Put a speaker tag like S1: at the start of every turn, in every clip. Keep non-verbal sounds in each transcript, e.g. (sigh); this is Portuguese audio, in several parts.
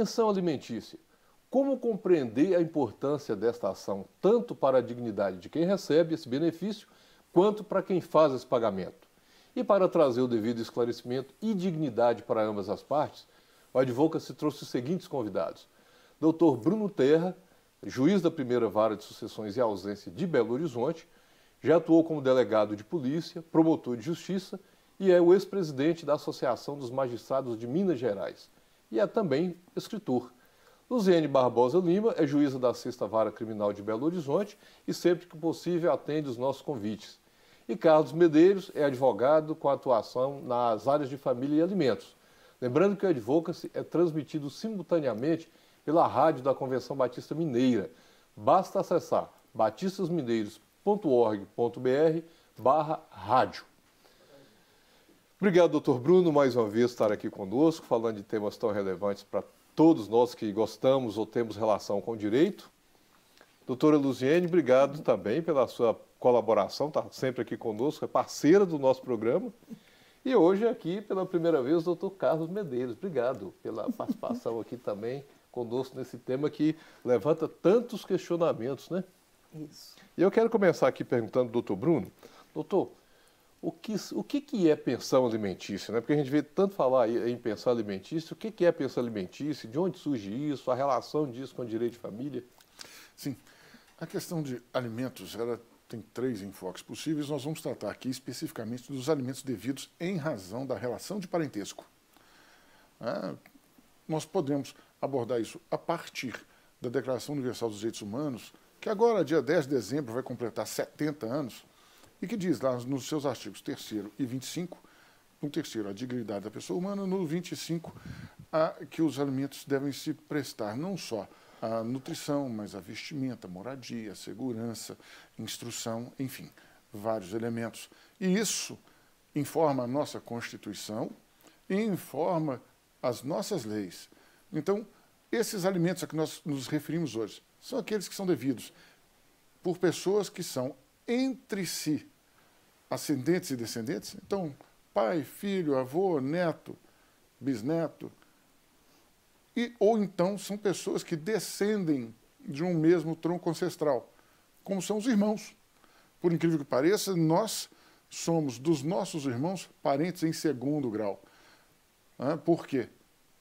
S1: Pensão alimentícia. Como compreender a importância desta ação, tanto para a dignidade de quem recebe esse benefício, quanto para quem faz esse pagamento? E para trazer o devido esclarecimento e dignidade para ambas as partes, o advogado se trouxe os seguintes convidados. Dr. Bruno Terra, juiz da primeira vara de sucessões e ausência de Belo Horizonte, já atuou como delegado de polícia, promotor de justiça e é o ex-presidente da Associação dos Magistrados de Minas Gerais e é também escritor. Luziane Barbosa Lima é juíza da Sexta Vara Criminal de Belo Horizonte e sempre que possível atende os nossos convites. E Carlos Medeiros é advogado com atuação nas áreas de família e alimentos. Lembrando que o Advocacy é transmitido simultaneamente pela rádio da Convenção Batista Mineira. Basta acessar batistasmineiros.org.br barra rádio. Obrigado, doutor Bruno, mais uma vez estar aqui conosco, falando de temas tão relevantes para todos nós que gostamos ou temos relação com o direito. Doutora Luziene, obrigado também pela sua colaboração, está sempre aqui conosco, é parceira do nosso programa. E hoje aqui, pela primeira vez, o doutor Carlos Medeiros. Obrigado pela participação aqui também conosco nesse tema que levanta tantos questionamentos, né? Isso. E eu quero começar aqui perguntando doutor Bruno. Doutor, o que, o que, que é pensão alimentícia? Né? Porque a gente vê tanto falar em pensão alimentícia, o que, que é pensão alimentícia, de onde surge isso, a relação disso com o direito de família? Sim, a questão de alimentos ela tem três enfoques
S2: possíveis, nós vamos tratar aqui especificamente dos alimentos devidos em razão da relação de parentesco. Ah, nós podemos abordar isso a partir da Declaração Universal dos Direitos Humanos, que agora, dia 10 de dezembro, vai completar 70 anos, e que diz lá nos seus artigos 3 e 25, no terceiro, a dignidade da pessoa humana, no 25, a, que os alimentos devem se prestar não só à nutrição, mas à vestimenta, moradia, segurança, instrução, enfim, vários elementos. E isso informa a nossa Constituição e informa as nossas leis. Então, esses alimentos a que nós nos referimos hoje são aqueles que são devidos por pessoas que são entre si ascendentes e descendentes. Então, pai, filho, avô, neto, bisneto. E, ou então são pessoas que descendem de um mesmo tronco ancestral, como são os irmãos. Por incrível que pareça, nós somos dos nossos irmãos parentes em segundo grau. Por quê?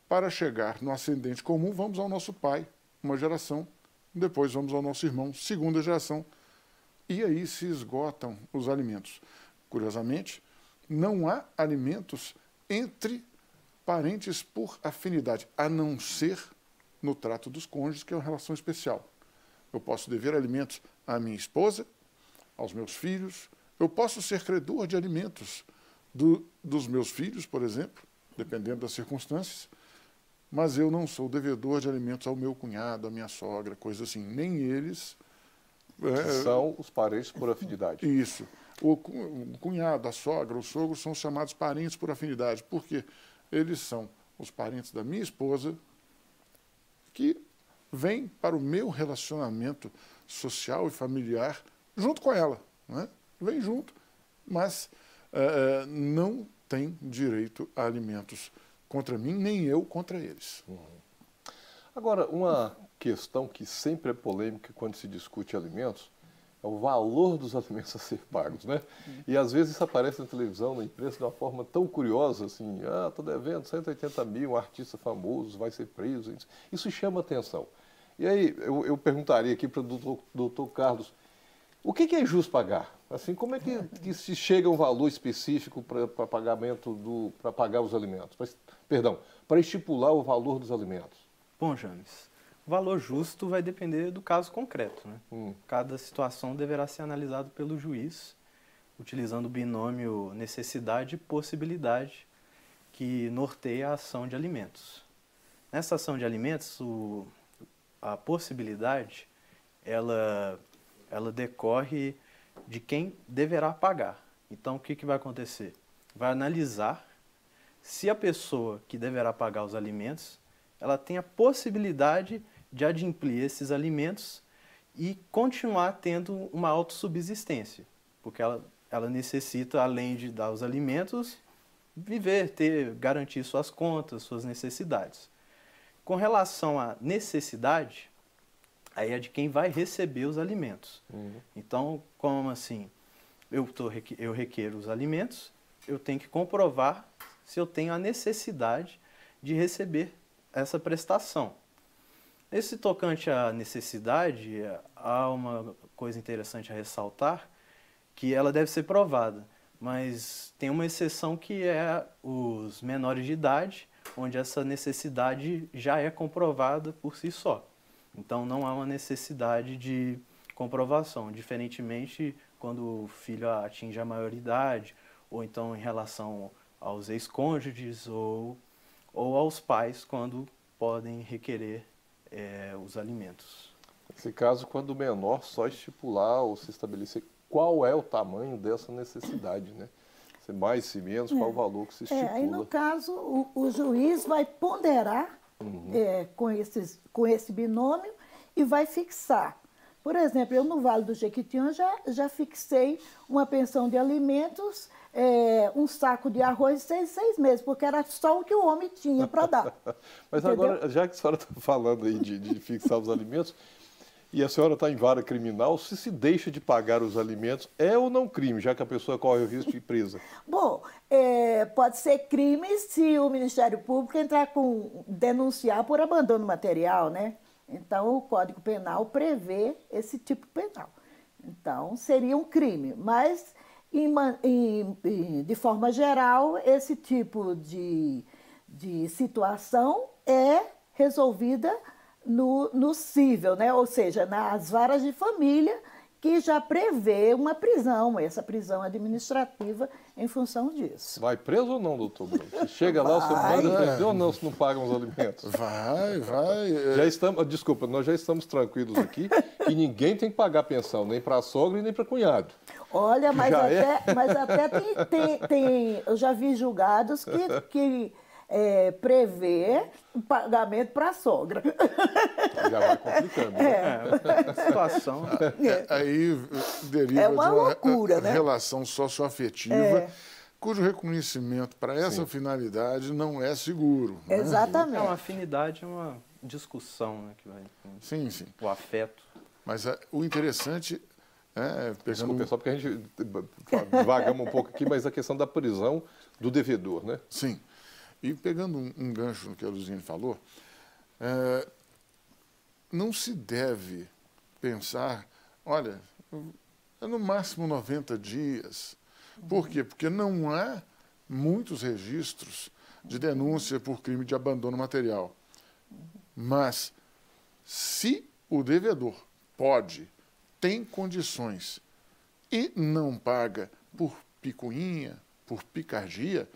S2: Para chegar no ascendente comum, vamos ao nosso pai, uma geração, depois vamos ao nosso irmão, segunda geração, e aí se esgotam os alimentos. Curiosamente, não há alimentos entre parentes por afinidade, a não ser no trato dos cônjuges, que é uma relação especial. Eu posso dever alimentos à minha esposa, aos meus filhos, eu posso ser credor de alimentos do, dos meus filhos, por exemplo, dependendo das circunstâncias, mas eu não sou devedor de alimentos ao meu cunhado, à minha sogra, coisa assim. Nem eles
S1: é, que é. são os parentes por afinidade.
S2: Isso. O cunhado, a sogra, o sogro são chamados parentes por afinidade, porque eles são os parentes da minha esposa que vêm para o meu relacionamento social e familiar junto com ela. Né? Vem junto, mas é, não tem direito a alimentos contra mim, nem eu contra eles. Uhum.
S1: Agora, uma questão que sempre é polêmica quando se discute alimentos é o valor dos (laughs) alimentos a ser pagos, né? E às vezes isso aparece na televisão, na imprensa, de uma forma tão curiosa, assim, ah, estou devendo 180 mil, um artista famoso vai ser preso. Isso chama atenção. E aí, eu, eu perguntaria aqui para o doutor, doutor Carlos, o que, que, é justo pagar? Assim, como é que, que se chega a um valor específico para pagamento do para pagar os alimentos?
S3: Pra, perdão, para estipular o valor dos alimentos. Bom, James, o valor justo vai depender do caso concreto. Né? Hum. Cada situação deverá ser analisada pelo juiz, utilizando o binômio necessidade e possibilidade que norteia a ação de alimentos. Nessa ação de alimentos, o, a possibilidade ela, ela decorre de quem deverá pagar. Então, o que, que vai acontecer? Vai analisar se a pessoa que deverá pagar os alimentos ela tem a possibilidade de adimplir esses alimentos e continuar tendo uma autossubsistência, porque ela, ela necessita, além de dar os alimentos, viver, ter, garantir suas contas, suas necessidades. Com relação à necessidade, aí é de quem vai receber os alimentos. Uhum. Então, como assim? Eu, tô, eu requeiro os alimentos, eu tenho que comprovar se eu tenho a necessidade de receber essa prestação. Esse tocante à necessidade, há uma coisa interessante a ressaltar, que ela deve ser provada, mas tem uma exceção que é os menores de idade, onde essa necessidade já é comprovada por si só. Então não há uma necessidade de comprovação, diferentemente quando o filho atinge a maioridade, ou então em relação aos ex-cônjuges ou ou aos pais quando podem requerer é, os
S1: alimentos. Nesse caso, quando o menor, só estipular ou se estabelecer qual é o tamanho dessa necessidade, né? Se mais, se menos, qual o é. valor que se estipula. É, aí, no
S4: caso, o, o juiz vai ponderar uhum. é, com, esses, com esse binômio e vai fixar. Por exemplo, eu no Vale do Jequitinhonha já, já fixei uma pensão de alimentos é, um saco de arroz seis, seis meses, porque era só o que o homem tinha para dar. (laughs) Mas entendeu? agora,
S1: já que a senhora está falando aí de, de fixar os alimentos, e a senhora está em vara criminal, se se deixa de pagar os alimentos, é ou não crime, já que a pessoa corre o risco de presa? (laughs)
S4: Bom, é, pode ser crime se o Ministério Público entrar com denunciar por abandono material, né? Então, o Código Penal prevê esse tipo penal. Então, seria um crime, mas em, em, de forma geral, esse tipo de, de situação é resolvida no, no cível, né? ou seja, nas varas de família que já prevê uma prisão, essa prisão administrativa, em função disso.
S1: Vai preso ou não, doutor Bruno? Chega vai. lá, você manda prender ou não, se não pagam os alimentos? Vai, vai. É. Já estamos, desculpa, nós já estamos tranquilos aqui e ninguém tem que pagar pensão, nem para a sogra e nem para cunhado.
S4: Olha, mas já é. até, é. mas até tem, tem, tem, eu já vi julgados que, que é, prever o pagamento para a sogra.
S2: Já vai complicando. É. Né? É. é situação. É, é, aí deriva é uma de uma né? relação socioafetiva. É cujo reconhecimento para essa Sim. finalidade não é seguro. Né? Exatamente. É uma
S3: afinidade, é uma discussão né, que vai. Sim, sim. O afeto. Mas a, o interessante né, é. Desculpa, só porque a gente
S1: eh, vagamos um pouco aqui, mas a questão da prisão do devedor, né? Sim. E pegando um, um gancho no que a Luzine falou, é, não se
S2: deve pensar, olha, é no máximo 90 dias. Por quê? Porque não há muitos registros de denúncia por crime de abandono material. Mas, se o devedor pode, tem condições e não paga por picuinha, por picardia,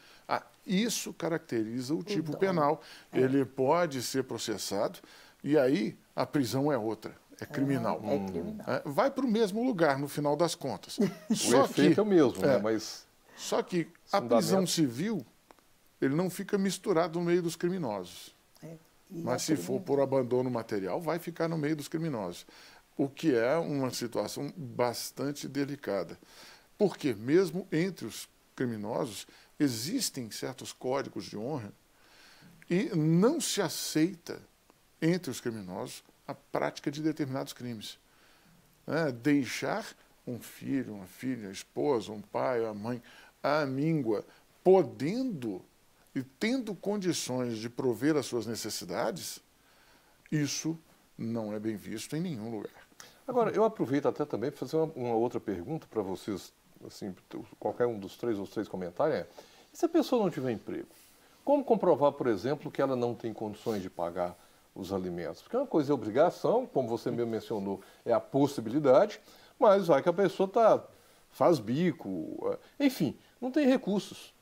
S2: isso caracteriza o tipo então, penal. É. Ele pode ser processado e aí a prisão é outra. É ah, criminal. é criminal. É, vai para o mesmo lugar, no final das contas. (laughs) O só que, é o mesmo, né? É, Mas... Só que a prisão civil, ele não fica misturado no meio dos criminosos. É, Mas se for por abandono material, vai ficar no meio dos criminosos. O que é uma situação bastante delicada. Porque mesmo entre os criminosos, Existem certos códigos de honra e não se aceita entre os criminosos a prática de determinados crimes. É, deixar um filho, uma filha, a esposa, um pai, a mãe, a míngua, podendo e tendo condições de prover as suas necessidades, isso não é bem
S1: visto em nenhum lugar. Agora, eu aproveito até também para fazer uma, uma outra pergunta para vocês, assim, qualquer um dos três ou três comentarem é, e se a pessoa não tiver emprego? Como comprovar, por exemplo, que ela não tem condições de pagar os alimentos? Porque uma coisa é obrigação, como você mesmo mencionou, é a possibilidade, mas vai que a pessoa tá, faz bico, é, enfim, não tem recursos.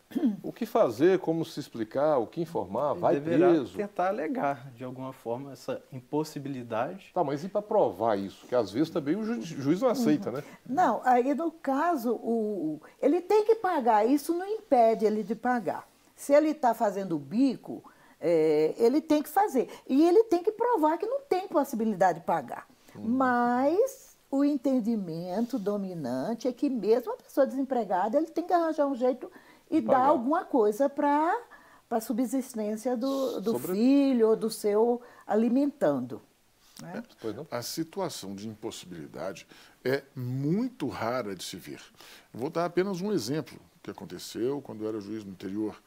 S1: O que fazer, como se explicar, o que informar, vai Ele deverá preso. tentar alegar,
S3: de alguma forma, essa impossibilidade. Tá,
S1: mas e para provar isso? Que às vezes também o juiz não aceita, né?
S4: Não, aí no caso, o, ele tem que pagar, isso não impede ele de pagar. Se ele está fazendo bico, é, ele tem que fazer. E ele tem que provar que não tem possibilidade de pagar. Uhum. Mas o entendimento dominante é que mesmo a pessoa desempregada, ele tem que arranjar um jeito e Pagar. dar alguma coisa para a subsistência do, do Sobre... filho ou do seu alimentando. Né?
S2: É, a situação de impossibilidade é muito rara de se ver. Vou dar apenas um exemplo que aconteceu quando eu era juiz no interior,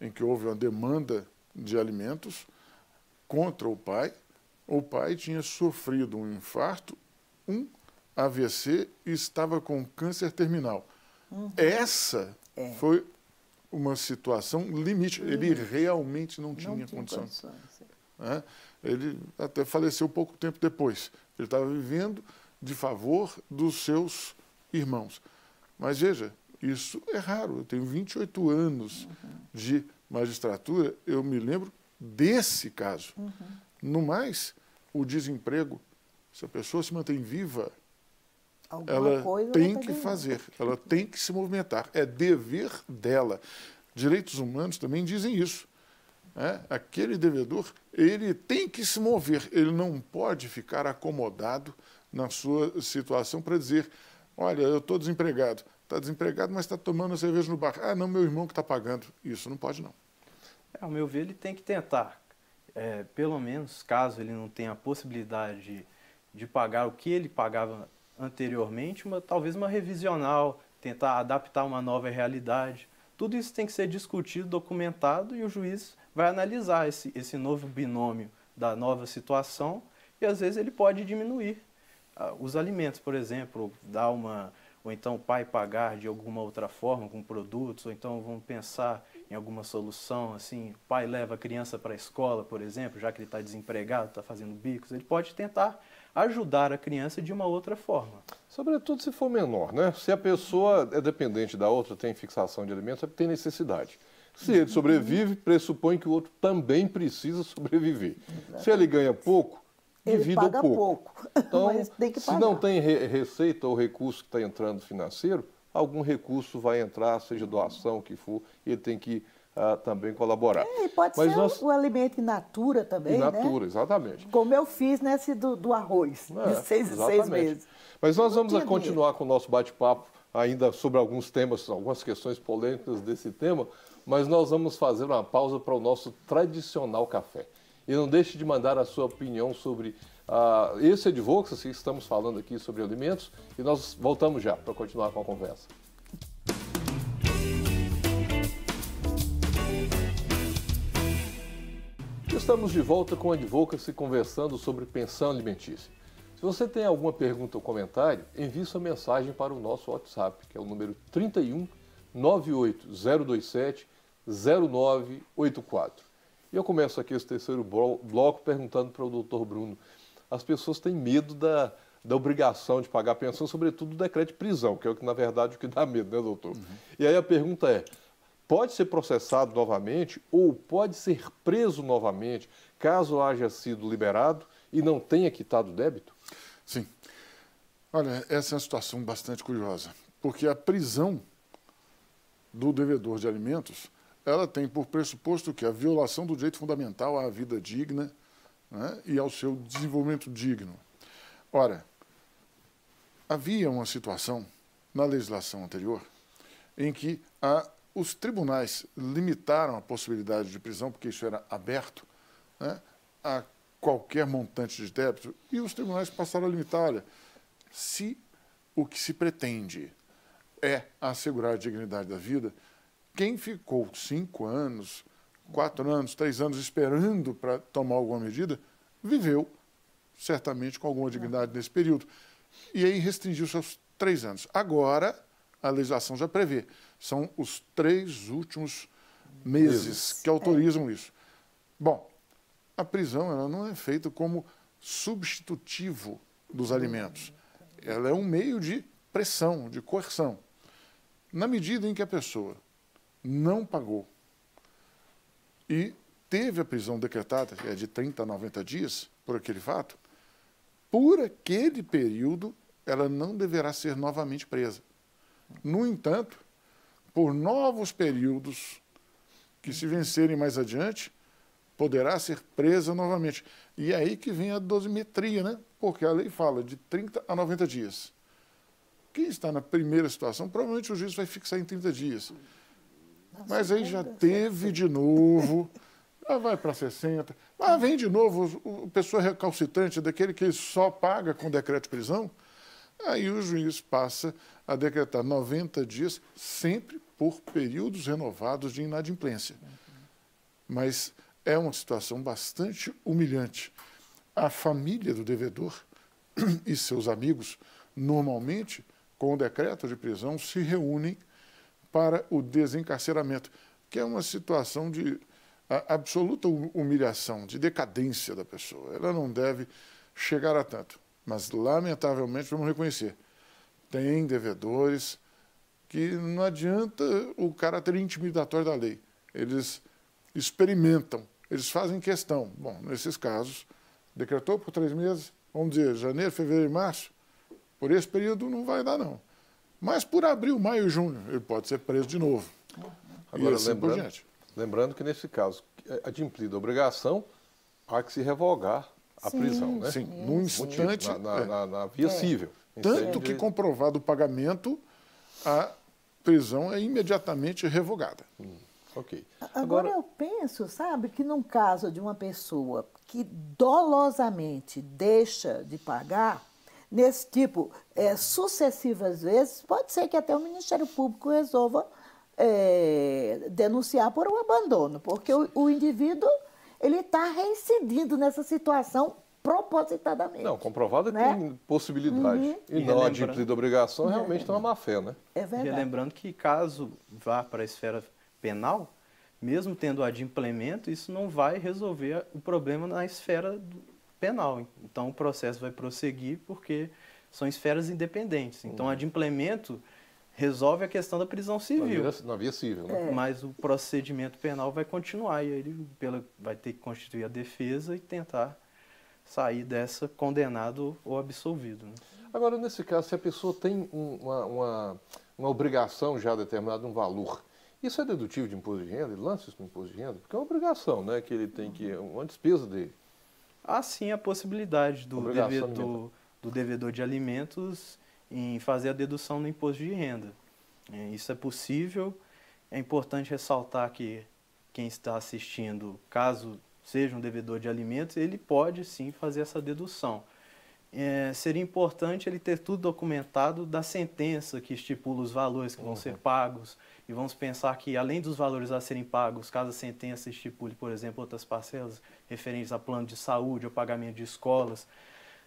S2: em que houve uma demanda de alimentos contra o pai. O pai tinha sofrido um infarto, um AVC e estava com câncer terminal. Uhum. Essa é. Foi uma situação limite. Ele realmente não tinha, não tinha condição. condições. É. Né? Ele até faleceu pouco tempo depois. Ele estava vivendo de favor dos seus irmãos. Mas veja, isso é raro. Eu tenho 28 anos uhum. de magistratura, eu me lembro desse caso. Uhum. No mais, o desemprego, se a pessoa se mantém viva,
S4: Alguma ela tem tá que
S2: fazer, ela tem que se movimentar, é dever dela. Direitos humanos também dizem isso. Né? Aquele devedor, ele tem que se mover, ele não pode ficar acomodado na sua situação para dizer, olha, eu estou desempregado. Está desempregado, mas está tomando cerveja no bar. Ah, não, meu irmão que está pagando. Isso não pode, não.
S3: É, ao meu ver, ele tem que tentar. É, pelo menos, caso ele não tenha a possibilidade de, de pagar o que ele pagava anteriormente, uma, talvez uma revisional, tentar adaptar uma nova realidade. Tudo isso tem que ser discutido, documentado e o juiz vai analisar esse, esse novo binômio da nova situação e às vezes ele pode diminuir ah, os alimentos, por exemplo, dar uma ou então o pai pagar de alguma outra forma com produtos, ou então vamos pensar em alguma solução, assim, o pai leva a criança para a escola, por exemplo, já que ele está desempregado, está fazendo bicos, ele pode tentar ajudar a criança de uma outra forma.
S1: Sobretudo se for menor, né? Se a pessoa é dependente da outra, tem fixação de alimentos, é tem necessidade. Se ele sobrevive, pressupõe que o outro também precisa sobreviver. Exatamente. Se ele ganha pouco, divida ele paga pouco.
S4: pouco. (laughs) Então, se não
S1: tem receita ou recurso que está entrando financeiro, algum recurso vai entrar, seja doação, o que for, ele tem que também colaborar. É,
S4: e pode Mas ser nós... o alimento in natura também, in né? natura,
S1: né? exatamente.
S4: Como eu fiz nesse né, do, do arroz, é, de seis em seis meses.
S1: Mas nós vamos continuar com o nosso bate-papo ainda sobre alguns temas, algumas questões polêmicas desse tema, mas nós vamos fazer uma pausa para o nosso tradicional café. E não deixe de mandar a sua opinião sobre uh, esse Edvox, que estamos falando aqui sobre alimentos, e nós voltamos já para continuar com a conversa. Estamos de volta com a Advocacy conversando sobre pensão alimentícia. Se você tem alguma pergunta ou comentário, envie sua mensagem para o nosso WhatsApp, que é o número 31 98027 0984. E eu começo aqui esse terceiro bloco perguntando para o doutor Bruno. As pessoas têm medo da, da obrigação de pagar pensão, sobretudo do decreto de prisão, que é o que, na verdade, o que dá medo, né, doutor? Uhum. E aí a pergunta é: pode ser processado novamente ou pode ser preso novamente, caso haja sido liberado e não tenha quitado o débito? Sim. Olha, essa é uma situação bastante curiosa, porque a
S2: prisão do devedor de alimentos, ela tem por pressuposto que a violação do direito fundamental à vida digna né, e ao seu desenvolvimento digno. Ora, havia uma situação na legislação anterior em que a os tribunais limitaram a possibilidade de prisão, porque isso era aberto, né, a qualquer montante de débito, e os tribunais passaram a limitar, olha, se o que se pretende é assegurar a dignidade da vida, quem ficou cinco anos, quatro anos, três anos esperando para tomar alguma medida, viveu certamente com alguma dignidade nesse período. E aí restringiu-se aos três anos. Agora, a legislação já prevê. São os três últimos meses, que autorizam é. isso. Bom, a prisão ela não é feita como substitutivo dos alimentos. Ela é um meio de pressão, de coerção. Na medida em que a pessoa não pagou e teve a prisão decretada, que é de 30 a 90 dias, por aquele fato, por aquele período ela não deverá ser novamente presa. No entanto, por novos períodos que, se vencerem mais adiante, poderá ser presa novamente. E é aí que vem a dosimetria, né? porque a lei fala de 30 a 90 dias. Quem está na primeira situação, provavelmente o juiz vai fixar em 30 dias. Mas aí já teve de novo, lá vai para 60, lá vem de novo o, o pessoa recalcitrante, daquele que só paga com decreto de prisão, Aí o juiz passa a decretar 90 dias, sempre por períodos renovados de inadimplência. Mas é uma situação bastante humilhante. A família do devedor e seus amigos, normalmente, com o decreto de prisão, se reúnem para o desencarceramento, que é uma situação de absoluta hum, humilhação, de decadência da pessoa. Ela não deve chegar a tanto. Mas, lamentavelmente, vamos reconhecer, tem devedores que não adianta o caráter intimidatório da lei. Eles experimentam, eles fazem questão. Bom, nesses casos, decretou por três meses, vamos dizer, janeiro, fevereiro e março, por esse período não vai dar, não. Mas por abril, maio e junho,
S1: ele pode ser preso de novo. Agora, assim lembrando, lembrando que nesse caso, é adimplida a obrigação, há que se revogar a prisão, né? Sim, no instante.
S2: Motivo, na, é. na, na, via é. Tanto que comprovado o pagamento, a prisão é imediatamente revogada. Hum, ok. Agora, Agora,
S4: eu penso, sabe, que num caso de uma pessoa que dolosamente deixa de pagar, nesse tipo, é, sucessivas vezes, pode ser que até o Ministério Público resolva é, denunciar por um abandono, porque o, o indivíduo ele está reincidindo nessa situação propositadamente.
S1: Não,
S3: comprovado né? tem possibilidade. Uhum. E, e não a dívida de obrigação realmente está uma má fé, né? É verdade. E lembrando que caso vá para a esfera penal, mesmo tendo a de implemento, isso não vai resolver o problema na esfera penal. Então o processo vai prosseguir porque são esferas independentes. Então uhum. a de implemento resolve a questão da prisão civil. Na via, na via civil, né? É. Mas o procedimento penal vai continuar e ele pela, vai ter que constituir a defesa e tentar sair dessa condenado ou absolvido. Né? Agora, nesse caso, se a pessoa tem uma, uma, uma
S1: obrigação já determinada, um valor, isso é dedutível de imposto de renda? Ele lança isso no imposto de renda? Porque é uma obrigação,
S3: né? Que ele tem que. uma despesa dele. Há sim a possibilidade do devedor, do devedor de alimentos em fazer a dedução no imposto de renda. É, isso é possível. É importante ressaltar que quem está assistindo, caso seja um devedor de alimentos, ele pode sim fazer essa dedução. É, seria importante ele ter tudo documentado da sentença que estipula os valores que vão uhum. ser pagos. E vamos pensar que, além dos valores a serem pagos, caso a sentença estipule, por exemplo, outras parcelas referentes a plano de saúde ou pagamento de escolas,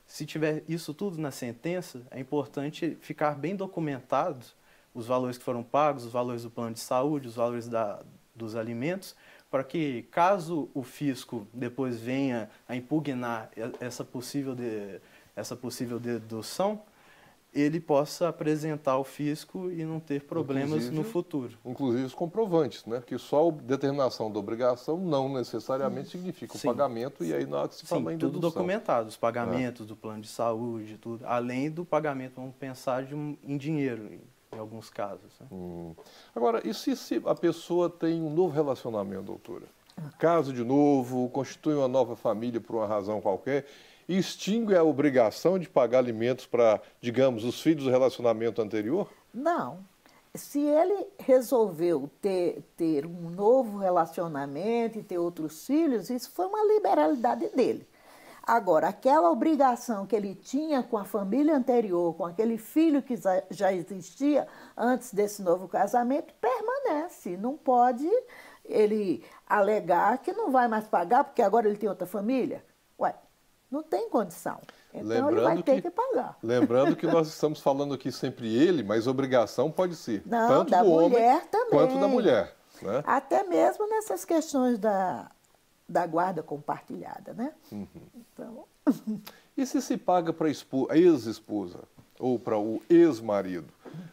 S3: se tiver isso tudo na sentença, é importante ficar bem documentado os valores que foram pagos, os valores do plano de saúde, os valores da, dos alimentos, para que caso o fisco depois venha a impugnar essa possível, de, essa possível dedução, ele possa apresentar o fisco e não ter
S1: problemas inclusive, no futuro. Inclusive os comprovantes, né? Porque só a determinação da obrigação não
S3: necessariamente significa Sim. o pagamento Sim. e aí na hora que se fala Sim, em tudo documentado, os é. pagamentos né? do plano de saúde, tudo, além do pagamento, vamos pensar de um, em dinheiro, em alguns casos. Né? Hum. Agora, e se, se a pessoa tem um novo relacionamento, doutora?
S1: Casa de novo, constitui uma nova família por uma razão qualquer, e extingue a obrigação de pagar alimentos para, digamos, os filhos do relacionamento anterior?
S4: Não. Se ele resolveu ter, ter um novo relacionamento e ter outros filhos, isso foi uma liberalidade dele. Agora, aquela obrigação que ele tinha com a família anterior, com aquele filho que já existia antes desse novo casamento, permanece. Não pode ele alegar que não vai mais pagar porque agora ele tem outra família. Ué, não tem condição. Então lembrando ele vai ter que, que pagar. Lembrando que nós
S1: estamos falando aqui sempre ele, mas obrigação pode ser não, tanto da do mulher homem também. quanto da mulher. Né?
S4: Até mesmo nessas questões da da guarda compartilhada, né? Uhum. Então... (laughs)
S1: e se se paga para a ex-esposa ou para o ex-marido,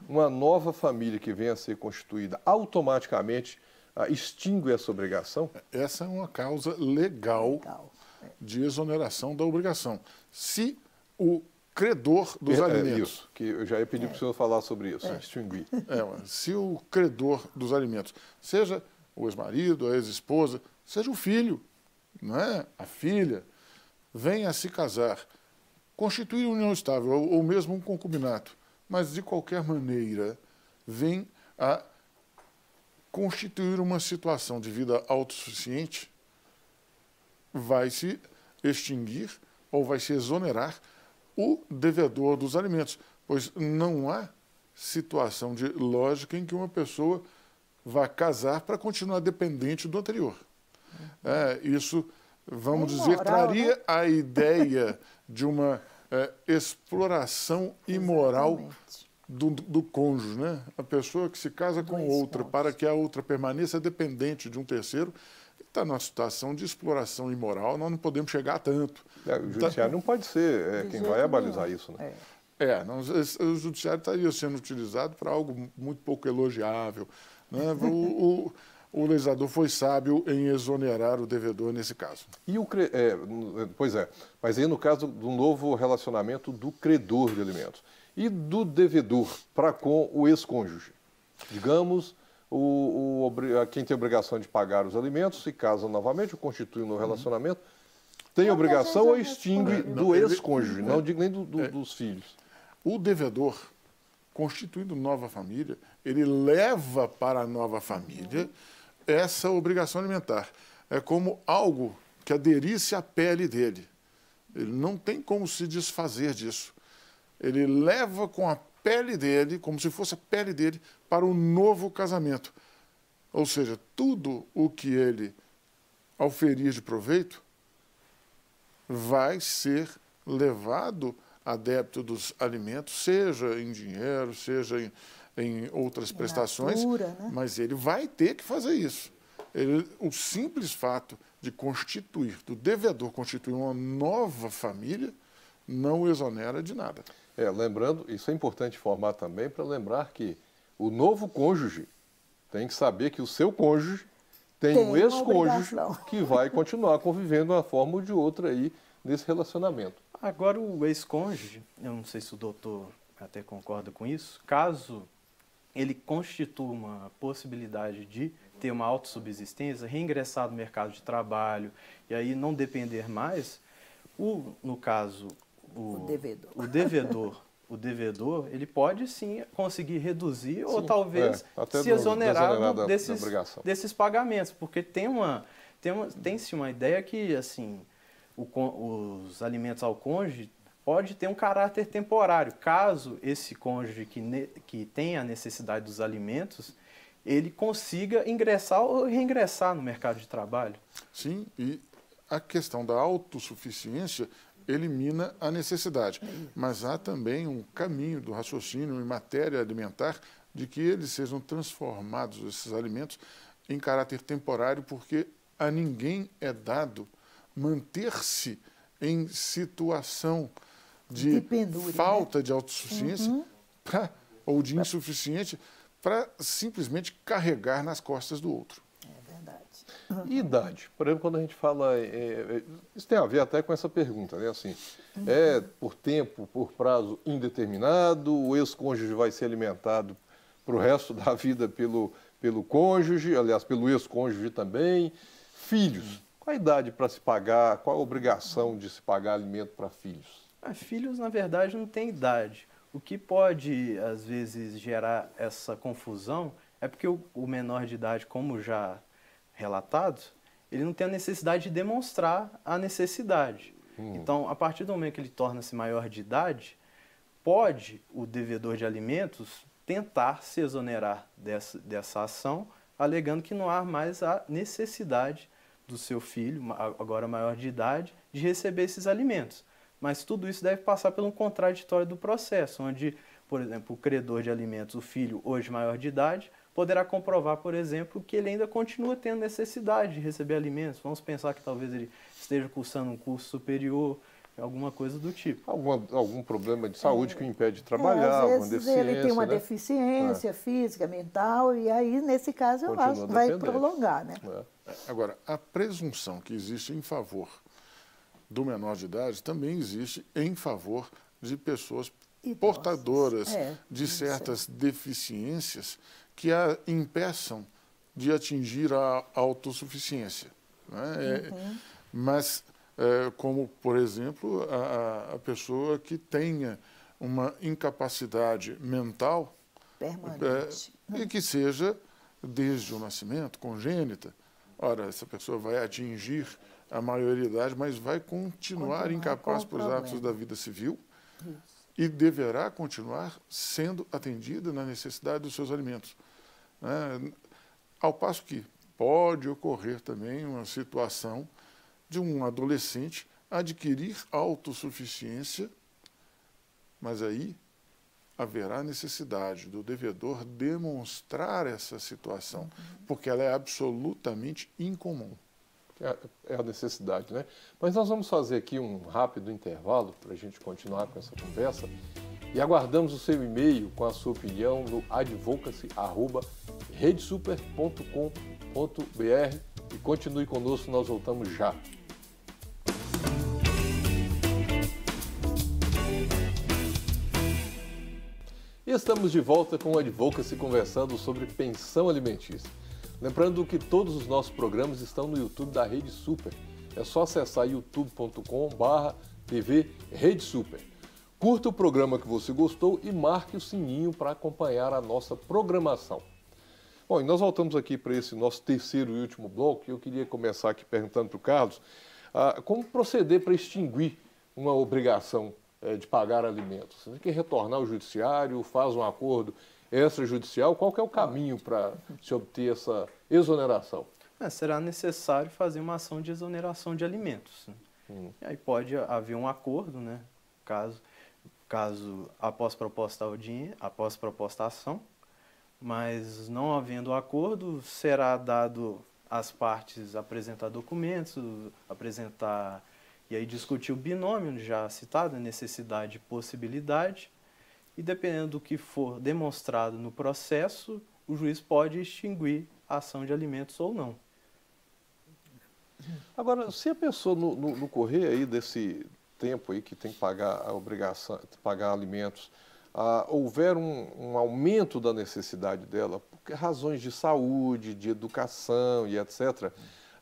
S1: uma nova família que venha a ser constituída automaticamente ah, extingue essa obrigação? Essa é uma causa legal, legal. É. de exoneração da obrigação. Se o credor dos é, é alimentos. Isso, que eu já ia pedir é. para o senhor falar sobre isso, é. extinguir. É,
S2: se o credor dos alimentos, seja o ex-marido, a ex-esposa, seja o filho, né, a filha, venha se casar, constituir união estável ou, ou mesmo um concubinato, mas de qualquer maneira vem a constituir uma situação de vida autossuficiente, vai se extinguir ou vai se exonerar o devedor dos alimentos, pois não há situação de lógica em que uma pessoa vá casar para continuar dependente do anterior. É, isso, vamos imoral, dizer, traria né? a ideia de uma é, exploração (laughs) imoral Do, do, cônjuge, né? A pessoa que se casa com Dois outra pontos. para que a outra permaneça dependente de um terceiro está numa situação de exploração imoral, nós não podemos chegar a tanto. É, o tá judiciário tá... não pode ser é, quem vai abalizar não. isso, né? É, é não, o judiciário estaria sendo utilizado para algo muito pouco
S1: elogiável. Né? (laughs)
S2: o, o o legislador foi sábio em exonerar
S1: o devedor nesse caso. E o cre... É, é, pois é, mas aí no caso do novo relacionamento do credor de alimentos e do devedor para com o ex-cônjuge. Digamos, o, o, quem tem obrigação de pagar os alimentos se casa novamente, constitui um novo uhum. relacionamento, tem não, obrigação ou é extingue não, do ex-cônjuge, não é. digo nem do, do, é, dos filhos. O devedor, constituindo nova família, ele
S2: leva para a nova família. Uhum essa obrigação alimentar. É como algo que aderisse à pele dele. Ele não tem como se desfazer disso. Ele leva com a pele dele, como se fosse a pele dele, para o um novo casamento. Ou seja, tudo o que ele oferir de proveito vai ser levado a débito dos alimentos, seja em dinheiro, seja em, em outras prestações, natura, né? mas ele vai ter que fazer isso. Ele, o simples fato
S1: de constituir, do devedor constituir uma nova família, não exonera de nada. É, lembrando, isso é importante informar também para lembrar que o novo cônjuge tem que saber que o seu cônjuge tem, tem um ex-cônjuge que vai continuar convivendo de uma forma ou de outra aí nesse relacionamento. Agora, o
S3: ex-cônjuge, eu não sei se o doutor até concorda com isso, caso ele constitui uma possibilidade de ter uma autossubsistência, reingressar no mercado de trabalho e aí não depender mais, o, no caso, o, o devedor, o devedor o devedor, ele pode sim conseguir reduzir sim, ou talvez é, se exonerar do, desses, da desses pagamentos, porque tem uma tem uma, tem uma ideia que assim o, os alimentos ao cônjuge pode ter um caráter temporário, caso esse cônjuge que, ne, que tem a necessidade dos alimentos, ele consiga ingressar ou reingressar no mercado de trabalho. Sim, e a questão da autossuficiência elimina a necessidade,
S2: mas há também um caminho do raciocínio em matéria alimentar de que eles sejam transformados, esses alimentos, em caráter temporário, porque a ninguém é dado manter-se em situação de, de né? falta né? de autossuficiência uhum. pra, ou de insuficiente para simplesmente carregar nas costas do outro. É
S1: verdade. E idade? Por exemplo, quando a gente fala. É, é, é isso tem a ver até com essa pergunta, né? Assim, uhum. é por tempo, por prazo indeterminado, o ex-cônjuge vai ser alimentado para o resto da vida pelo, pelo cônjuge, aliás, pelo ex-cônjuge também. Filhos, uhum. qual a idade para se pagar, qual a obrigação de se pagar alimento para filhos?
S3: Ah, filhos, na verdade, não têm idade. O que pode, às vezes, gerar essa confusão é porque o, menor de idade, como já relatado, ele não tem a necessidade de demonstrar a necessidade. Hum. Então, a partir do momento que ele torna-se maior de idade, pode o devedor de alimentos tentar se exonerar dessa, dessa ação, alegando que não há mais a necessidade do seu filho, agora maior de idade, de receber esses alimentos. Mas tudo isso deve passar pelo um contraditório do processo, onde, por exemplo, o credor de alimentos, o filho hoje maior de idade, poderá comprovar, por exemplo, que ele ainda continua tendo necessidade de receber alimentos. Vamos pensar que talvez ele esteja cursando um curso superior, alguma coisa do tipo. algum algum problema de saúde que o impede de trabalhar, é, às vezes ele tem uma né?
S4: deficiência é. física, mental, e aí, nesse caso, eu acho que vai prolongar. Né?
S1: É. Agora, a presunção
S2: que existe em favor do menor de idade também existe em favor de pessoas portadoras é, de certas deficiências que a impeçam de atingir a autossuficiência. Né? É, uhum. É, mas, é, como, por exemplo, a, a, pessoa que tenha uma incapacidade mental permanente é, e uhum. que seja desde o nascimento, congênita. Ora, essa pessoa vai atingir a maioridade, mas vai continuar, incapaz incapaz os hábitos da vida civil Isso. e deverá continuar sendo atendida na necessidade dos seus alimentos. Né? Ao passo que pode ocorrer também uma situação de um adolescente adquirir autossuficiência, mas aí haverá necessidade do devedor demonstrar
S1: essa situação, uhum. porque ela é absolutamente incomum. É, é a necessidade, né? Mas nós vamos fazer aqui um rápido intervalo para a gente continuar com essa conversa e aguardamos o seu e-mail com a sua opinião no advocacy@redesuper.com.br e continue conosco, nós voltamos já. E estamos de volta com o Advocacy conversando sobre pensão alimentícia. Lembrando que todos os nossos programas estão no YouTube da Rede Super. É só acessar youtube.com/barra TV Rede Super. Curta o programa que você gostou e marque o sininho para acompanhar a nossa programação. Bom, e nós voltamos aqui para esse nosso terceiro e último bloco. Eu queria começar aqui perguntando para o Carlos ah, como proceder para extinguir uma obrigação eh, de pagar alimentos. Você tem que retornar ao judiciário, faz um acordo extrajudicial, qual que é o
S3: caminho para se obter essa exoneração? É, será necessário fazer uma ação de exoneração de alimentos. Né? Hum. E aí pode haver um acordo, né? caso, caso após proposta audiência, após proposta ação, mas não havendo acordo, será dado às partes apresentar documentos, apresentar e aí discutir o binômio já citado, né? necessidade e possibilidade, e dependendo do que for demonstrado no processo, o juiz pode extinguir a ação de alimentos ou não.
S1: Agora, se a pessoa no, no, no correr aí desse tempo aí que tem que pagar a obrigação, pagar alimentos, ah, houver um, um, aumento da necessidade dela, por razões de saúde, de educação e etc.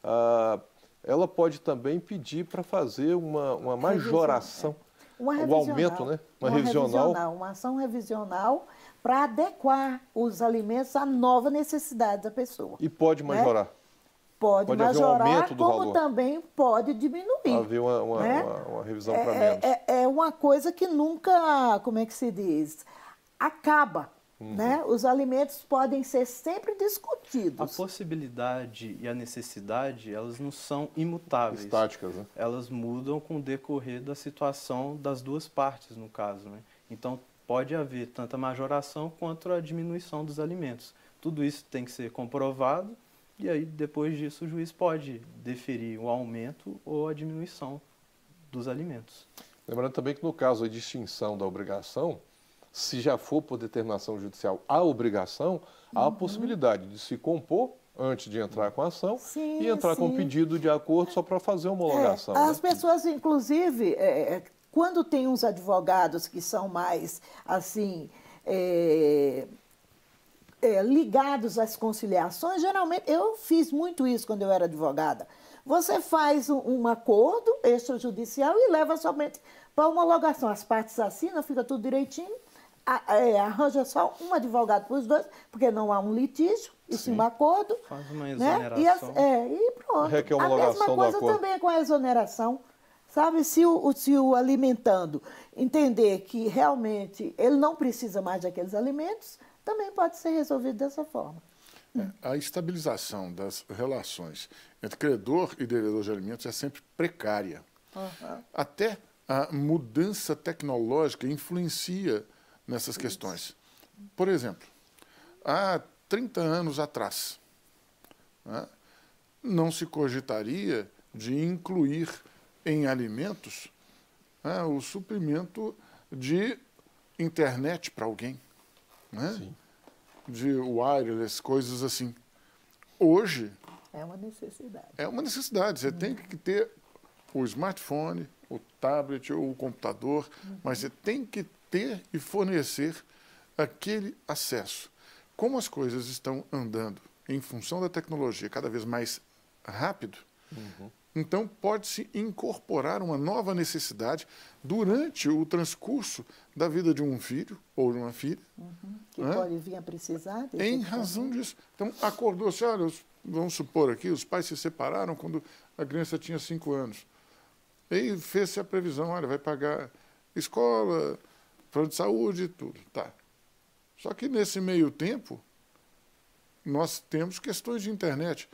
S1: Ah, ela pode também pedir para fazer uma, uma é. majoração
S4: uma revisional, um aumento, né? Uma, uma revisional. revisional. Uma ação revisional para adequar os alimentos à nova necessidade da pessoa. E pode né? majorar. Né? Pode, pode majorar, um como valor. também pode diminuir. Haver uma, uma, né? uma, uma revisão é, para é, menos. É, é uma coisa que nunca, como é que se diz, acaba Uhum. Né? Os alimentos podem ser
S3: sempre discutidos. A possibilidade e a necessidade, elas não são imutáveis. Estáticas, né? Elas mudam com o decorrer da situação das duas partes, no caso. Né? Então, pode haver tanto a majoração quanto a diminuição dos alimentos. Tudo isso tem que ser comprovado e aí, depois disso, o juiz pode deferir o aumento ou a diminuição dos alimentos.
S1: Lembrando também que no caso de extinção da obrigação, se já for por determinação judicial a obrigação, há uhum. a possibilidade de se compor antes de entrar com a ação sim, e entrar sim. com pedido de acordo só para fazer uma é, homologação. É, as
S4: né? pessoas, inclusive, é, é, quando tem uns advogados que são mais assim. É, é, ligados às conciliações, geralmente eu fiz muito isso quando eu era advogada. Você faz um, um acordo extrajudicial e leva somente para homologação. As partes assinam, fica tudo direitinho é, arranja só um advogado para os dois, porque não há um litígio, e sim um acordo.
S3: Faz uma exoneração. Né? E,
S4: é, e pronto. A mesma coisa também com a exoneração. Sabe, se o, se o alimentando entender que realmente ele não precisa mais daqueles alimentos, também pode ser resolvido dessa forma.
S2: É, a estabilização das relações entre credor e devedor de alimentos é sempre precária. Uhum. Até a mudança tecnológica influencia nessas questões. Por exemplo, há 30 anos atrás, né, não se cogitaria de incluir em alimentos né, o suprimento de internet para alguém, né? de wireless, coisas assim. Hoje.
S4: É uma necessidade.
S2: É uma necessidade. Você uhum. tem que ter o smartphone, o tablet ou o computador, uhum. mas você tem que ter e fornecer aquele acesso. Como as coisas estão andando em função da tecnologia cada vez mais rápido, uhum. então pode-se incorporar uma nova necessidade durante o transcurso da vida de um filho ou de uma filha.
S4: Uhum. Né? Que né? pode vir a precisar. Em razão
S2: disso. Então, acordou-se, assim, olha, vamos supor aqui, os pais se separaram quando a criança tinha cinco anos. E fez-se a previsão, olha, vai pagar escola, plano de saúde e tudo, tá. Só que nesse meio tempo, nós temos questões de internet.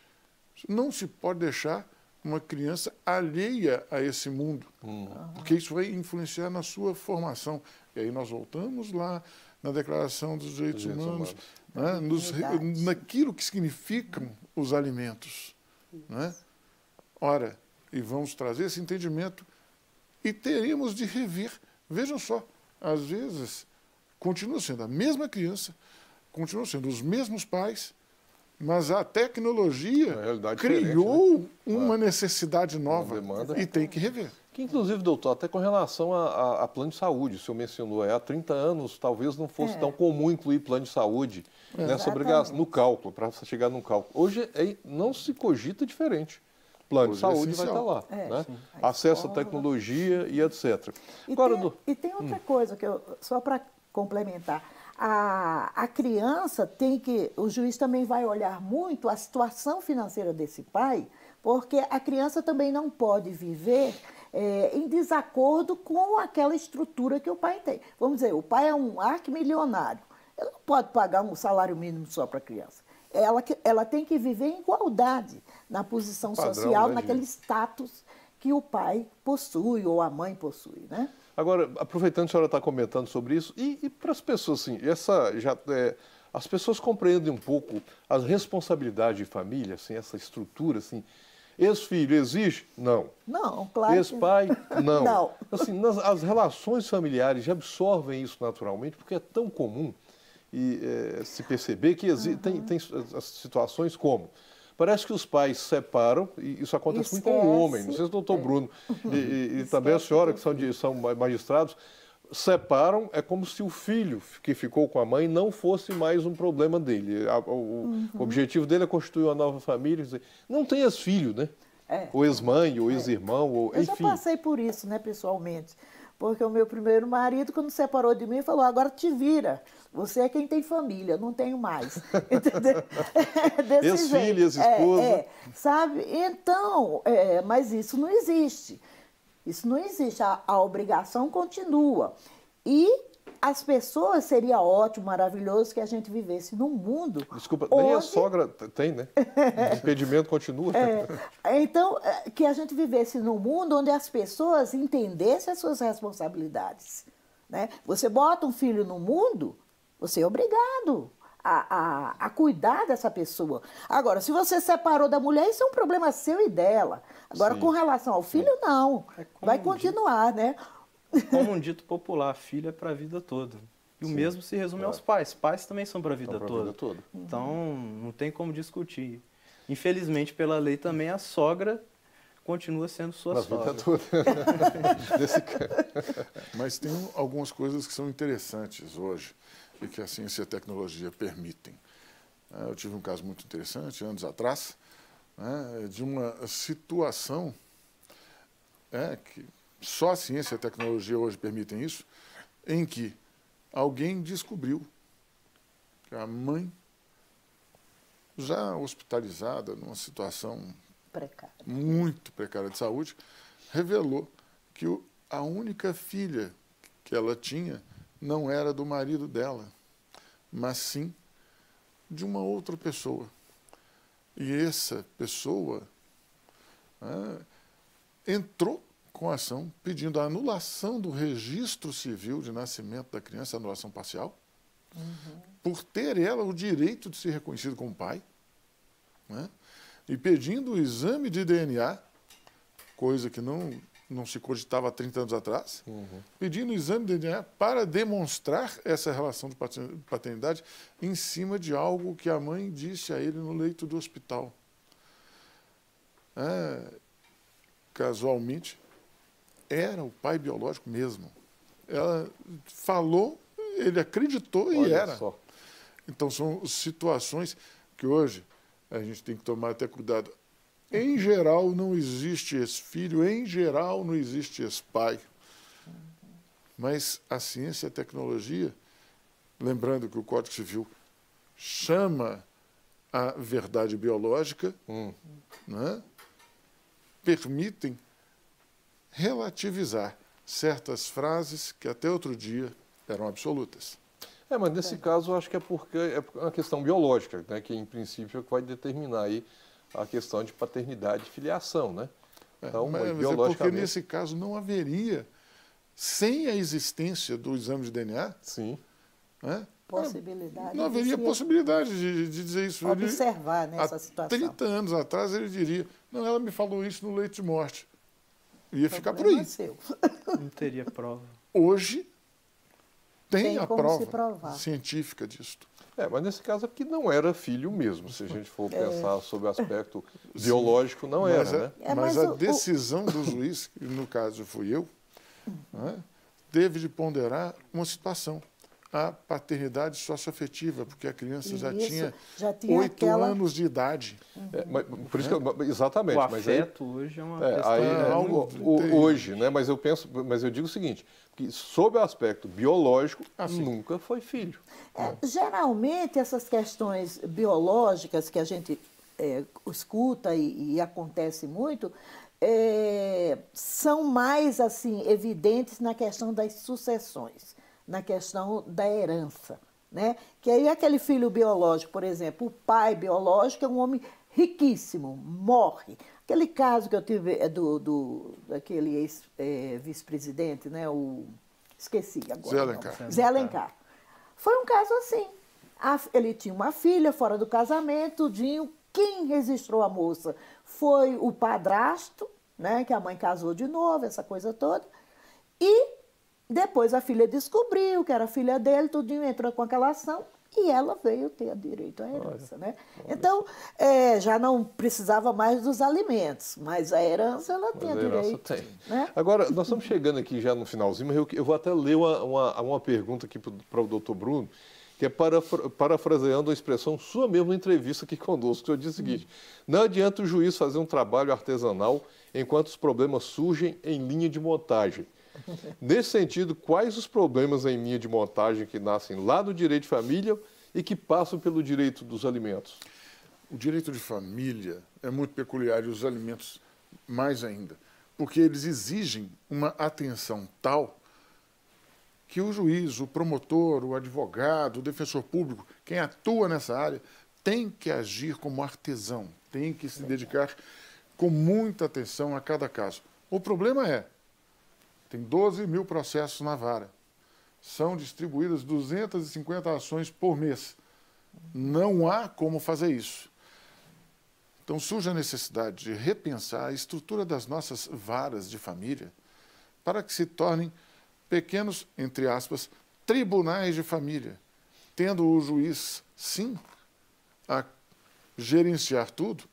S2: Não se pode deixar uma criança alheia a esse mundo, uhum. porque isso vai influenciar na sua formação. E aí nós voltamos lá na Declaração dos Direitos, Humanos, humanos. Né? É nos, naquilo que significam os alimentos. Né? Ora, e vamos trazer esse entendimento e teremos de rever. Vejam só, às vezes, continua sendo a mesma criança, continuam sendo os mesmos pais, mas a tecnologia é a né? criou né? uma necessidade nova uma e
S1: tem que rever. Que, inclusive, doutor, até com relação a, a, a, plano de saúde, o senhor mencionou, é, há 30 anos talvez não fosse é. tão comum incluir plano de saúde é. Né, no cálculo, para chegar no cálculo. Hoje é, não se cogita diferente plano de saúde vai estar tá lá. É, né? Sim, Acesso à tecnologia e etc.
S4: E, Agora, tem, do... e tem outra hum. coisa, que eu, só para complementar. A, a criança tem que. O juiz também vai olhar muito a situação financeira desse pai, porque a criança também não pode viver é, em desacordo com aquela estrutura que o pai tem. Vamos dizer, o pai é um arquimilionário. Ele não pode pagar um salário mínimo só para a criança ela, ela tem que viver em igualdade na posição Padrão, social, né, naquele gente? status que o pai possui ou a mãe possui, né?
S1: Agora, aproveitando que a senhora está comentando sobre isso, e, e para as pessoas, assim, essa já é, as pessoas compreendem um pouco as responsabilidades de família, assim, essa estrutura, assim, ex-filho existe? Não.
S4: Não, claro. Ex-pai? (laughs) Não. não.
S1: Assim, nas, as relações familiares já absorvem isso naturalmente, porque é tão comum e é, se perceber que uhum. tem, tem situações como Parece que os pais separam, e isso acontece Esquece. muito com o homem. Não sei se o doutor Bruno (laughs) e, e, e também a senhora, que são, de, são magistrados, separam, é como se o filho que ficou com a mãe não fosse mais um problema dele. O, uhum. objetivo dele é constituir uma nova família. Não tenha filho né? É. Ou ex-mãe, ou é. ex-irmão, é. ou enfim. Eu já
S4: passei por isso, né, pessoalmente. Porque o meu primeiro marido, quando separou de mim, falou: agora te vira. Você é quem tem família, não tenho mais. (laughs) Entendeu? É desse jeito. É, esposa. é, sabe? Então, é, mas isso não existe. Isso não existe. A, a obrigação continua. E as pessoas seria ótimo, maravilhoso que a gente vivesse num mundo. Desculpa, onde... nem a sogra
S1: tem, né? (laughs) O impedimento continua. É.
S4: Então, é, que a gente vivesse num mundo onde as pessoas entendessem as suas responsabilidades. Né? Você bota um filho no mundo, você é obrigado a, a, a, cuidar dessa pessoa. Agora, se você separou da mulher, isso é um problema seu e dela. Agora, Sim. com relação ao filho, é. não. É Vai continuar, né?
S3: como um dito popular, filho é para a vida toda. E Sim. o mesmo se resume é. aos pais. Pais também são para a vida toda. Uhum. Então, não tem como discutir. Infelizmente, pela lei também, a sogra continua sendo sua pra sogra. Vida toda. (laughs) Mas tem algumas
S2: coisas que são interessantes hoje e que a ciência e a tecnologia permitem. É, eu tive um caso muito interessante, anos atrás, né, de uma situação é, que só a ciência e a tecnologia hoje permitem isso, em que alguém descobriu que a mãe, já hospitalizada, numa situação
S4: precária. muito
S2: precária de saúde, revelou que a única filha que ela tinha não era do marido dela, mas sim de uma outra pessoa. E essa pessoa né, entrou com ação pedindo a anulação do registro civil de nascimento da criança, anulação parcial, uhum. por ter ela o direito de ser reconhecida como pai, né? e pedindo o exame de DNA, coisa que não, não se cogitava há 30 anos atrás, uhum. pedindo o exame de DNA para demonstrar essa relação de paternidade em cima de algo que a mãe disse a ele no leito do hospital. É, casualmente, era o pai biológico mesmo. Ela falou, ele acreditou Olha e era. Só. Então são situações que hoje a gente tem que tomar até cuidado. Em geral não existe esse filho, em geral não existe esse pai. Mas a ciência e a tecnologia, lembrando que o Código Civil chama a verdade biológica, hum. né, permitem relativizar certas frases que até outro
S1: dia eram absolutas. É, mas nesse é. caso acho que é porque é uma questão biológica, né, que em princípio é que vai determinar aí a questão de paternidade e filiação, né? É, então, é, mas, biologicamente... é porque nesse
S2: caso não haveria, sem a existência do exame de DNA, sim, né,
S4: possibilidade. Não haveria de
S2: possibilidade de, de, dizer isso. Observar
S3: ele, né, nessa situação. 30
S2: anos atrás ele diria, não, ela me falou isso no leite de morte
S1: ia ficar por aí. É seu.
S3: (laughs) Não teria prova.
S1: Hoje tem, tem a prova científica disso. É, mas nesse caso aqui não era filho mesmo, se a gente for (laughs) é. pensar sobre o aspecto (laughs) biológico, não mas era, a, né? É, mas, mas a o,
S2: decisão o... do juiz, que no caso fui eu, né, teve de ponderar uma situação a paternidade socioafetiva, porque a criança isso, já tinha oito aquela... anos de idade. Uhum. É, mas, por isso que eu, né? exatamente. O afeto
S3: aí, hoje é uma é, aí, é, é algo, o, hoje,
S1: né? Mas eu penso, mas eu digo o seguinte, que sob o aspecto
S4: biológico assim. nunca foi filho. É, geralmente essas questões biológicas que a gente é, escuta e, e acontece muito, é, são mais assim evidentes na questão das sucessões na questão da herança. Né? Que aí aquele filho biológico, por exemplo, o pai biológico é um homem riquíssimo, morre. Aquele caso que eu tive é do, do daquele ex, é, vice-presidente, né? O esqueci agora. Zé Alencar. Zé Alencar. Foi um caso assim. A, ele tinha uma filha fora do casamento, Dinho. Quem registrou a moça foi o padrasto, né? Que a mãe casou de novo, essa coisa toda. E depois a filha descobriu que era filha dele, tudinho entrou com aquela ação e ela veio ter direito à herança. Olha, né? Olha. Então, é, já não precisava mais dos alimentos, mas a herança ela mas tinha direito. Tem. Né?
S1: Agora, nós estamos chegando aqui já no finalzinho, mas eu, eu vou até ler uma, uma, uma pergunta aqui para o doutor Bruno, que é parafraseando a expressão sua mesma entrevista aqui conosco. O senhor disse o seguinte: não adianta o juiz fazer um trabalho artesanal enquanto os problemas surgem em linha de montagem. Nesse sentido, quais os problemas em linha de montagem que nascem lá do direito de família e que passam pelo direito dos alimentos? O direito de família é muito peculiar e os alimentos mais
S2: ainda, porque eles exigem uma atenção tal que o juiz, o promotor, o advogado, o defensor público, quem atua nessa área, tem que agir como artesão, tem que se é. dedicar com muita atenção a cada caso. O problema é, tem 12 mil processos na vara. São distribuídas 250 ações por mês. Não há como fazer isso. Então surge a necessidade de repensar a estrutura das nossas varas de família para que se tornem pequenos, entre aspas, tribunais de família, tendo o juiz, sim, a gerenciar tudo,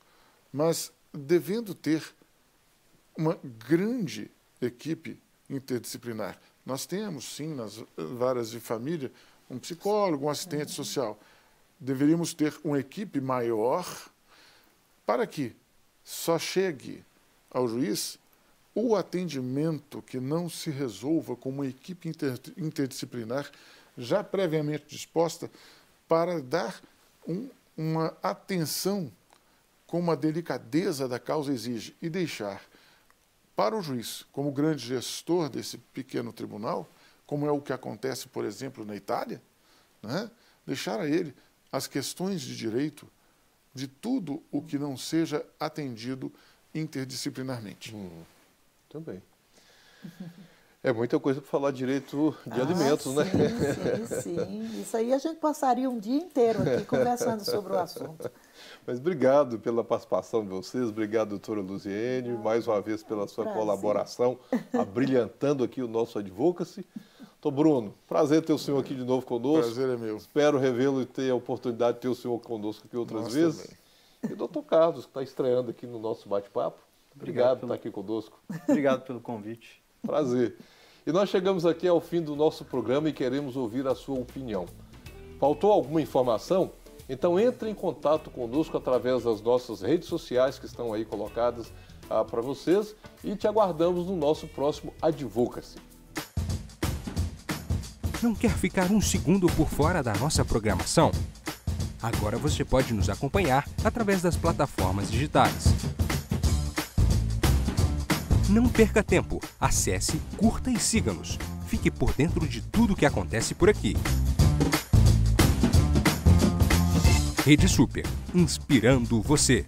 S2: mas devendo ter uma grande equipe interdisciplinar. Nós temos, sim, nas varas de família, um psicólogo, um assistente social. Deveríamos ter uma equipe maior para que só chegue ao juiz o atendimento que não se resolva com uma equipe interdisciplinar já previamente disposta para dar um, uma atenção como a delicadeza da causa exige e deixar para o juiz, como grande gestor desse pequeno tribunal, como é o que acontece, por exemplo, na Itália, né? deixar a ele as questões de direito de tudo o que não seja atendido interdisciplinarmente.
S1: Hum, também. (laughs) É muita coisa para falar direito de ah, alimentos, né? sim, né? Sim,
S4: sim. Isso aí a gente passaria um dia inteiro aqui (laughs) conversando sobre o assunto.
S1: Mas obrigado pela participação de vocês, obrigado, doutora Luziene, ah, mais uma vez pela sua prazer. colaboração, abrilhantando aqui o nosso advocacy. Doutor Bruno, prazer ter o senhor aqui de novo conosco. Prazer é meu. Espero revê-lo e ter a oportunidade de ter o senhor conosco aqui outras Nossa, vezes. Também. E o doutor Carlos, que está estreando aqui no nosso bate-papo. Obrigado, obrigado pelo... por estar aqui conosco. Obrigado pelo convite. Prazer. E nós chegamos aqui ao fim do nosso programa e queremos ouvir a sua opinião. Faltou alguma informação? Então entre em contato conosco através das nossas redes sociais que estão aí colocadas ah, para vocês e te aguardamos no nosso próximo Advocacy.
S3: Não quer ficar um segundo por fora da nossa programação? Agora você pode
S1: nos acompanhar através das plataformas digitais. Não perca tempo, acesse, curta e siga-nos. Fique por dentro de tudo o que acontece por aqui. Rede Super, inspirando você.